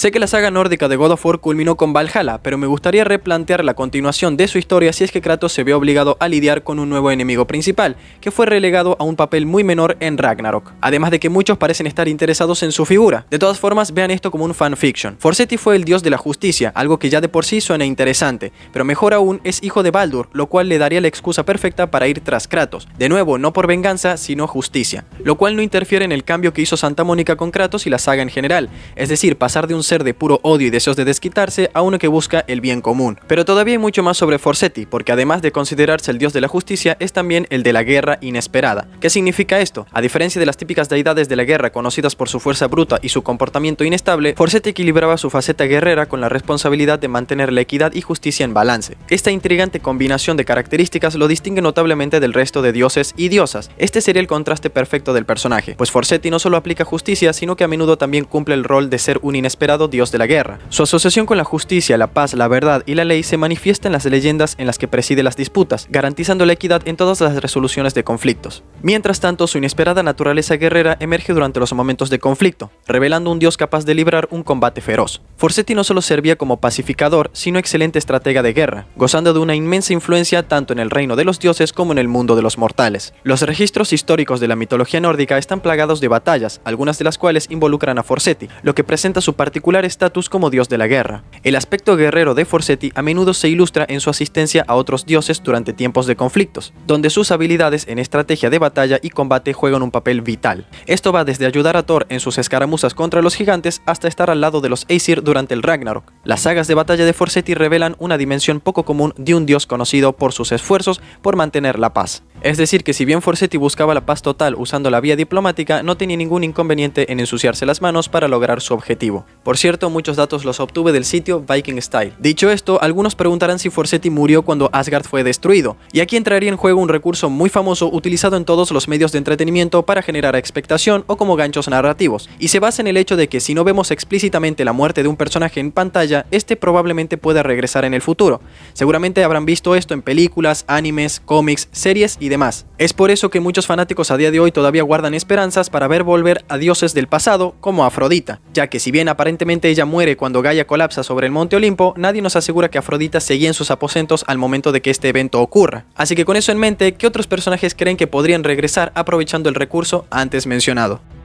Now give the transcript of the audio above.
Sé que la saga nórdica de God of War culminó con Valhalla, pero me gustaría replantear la continuación de su historia si es que Kratos se ve obligado a lidiar con un nuevo enemigo principal, que fue relegado a un papel muy menor en Ragnarok, además de que muchos parecen estar interesados en su figura. De todas formas, vean esto como un fanfiction. Forseti fue el dios de la justicia, algo que ya de por sí suena interesante, pero mejor aún es hijo de Baldur, lo cual le daría la excusa perfecta para ir tras Kratos, de nuevo no por venganza, sino justicia, lo cual no interfiere en el cambio que hizo Santa Mónica con Kratos y la saga en general, es decir, pasar de un ser de puro odio y deseos de desquitarse a uno que busca el bien común. Pero todavía hay mucho más sobre Forseti, porque además de considerarse el dios de la justicia, es también el de la guerra inesperada. ¿Qué significa esto? A diferencia de las típicas deidades de la guerra conocidas por su fuerza bruta y su comportamiento inestable, Forseti equilibraba su faceta guerrera con la responsabilidad de mantener la equidad y justicia en balance. Esta intrigante combinación de características lo distingue notablemente del resto de dioses y diosas. Este sería el contraste perfecto del personaje, pues Forseti no solo aplica justicia, sino que a menudo también cumple el rol de ser un inesperado Dios de la Guerra. Su asociación con la justicia, la paz, la verdad y la ley se manifiesta en las leyendas en las que preside las disputas, garantizando la equidad en todas las resoluciones de conflictos. Mientras tanto, su inesperada naturaleza guerrera emerge durante los momentos de conflicto, revelando un dios capaz de librar un combate feroz. Forsetti no solo servía como pacificador, sino excelente estratega de guerra, gozando de una inmensa influencia tanto en el reino de los dioses como en el mundo de los mortales. Los registros históricos de la mitología nórdica están plagados de batallas, algunas de las cuales involucran a Forsetti, lo que presenta su particular particular estatus como dios de la guerra. El aspecto guerrero de Forseti a menudo se ilustra en su asistencia a otros dioses durante tiempos de conflictos, donde sus habilidades en estrategia de batalla y combate juegan un papel vital. Esto va desde ayudar a Thor en sus escaramuzas contra los gigantes hasta estar al lado de los Aesir durante el Ragnarok. Las sagas de batalla de Forsetti revelan una dimensión poco común de un dios conocido por sus esfuerzos por mantener la paz. Es decir, que si bien Forsetti buscaba la paz total usando la vía diplomática, no tenía ningún inconveniente en ensuciarse las manos para lograr su objetivo. Por cierto, muchos datos los obtuve del sitio Viking Style. Dicho esto, algunos preguntarán si Forsetti murió cuando Asgard fue destruido, y aquí entraría en juego un recurso muy famoso utilizado en todos los medios de entretenimiento para generar expectación o como ganchos narrativos, y se basa en el hecho de que si no vemos explícitamente la muerte de un personaje en pantalla, este probablemente pueda regresar en el futuro. Seguramente habrán visto esto en películas, animes, cómics, series y demás. Es por eso que muchos fanáticos a día de hoy todavía guardan esperanzas para ver volver a dioses del pasado como Afrodita, ya que si bien aparentemente ella muere cuando Gaia colapsa sobre el Monte Olimpo, nadie nos asegura que Afrodita seguía en sus aposentos al momento de que este evento ocurra. Así que con eso en mente, ¿qué otros personajes creen que podrían regresar aprovechando el recurso antes mencionado?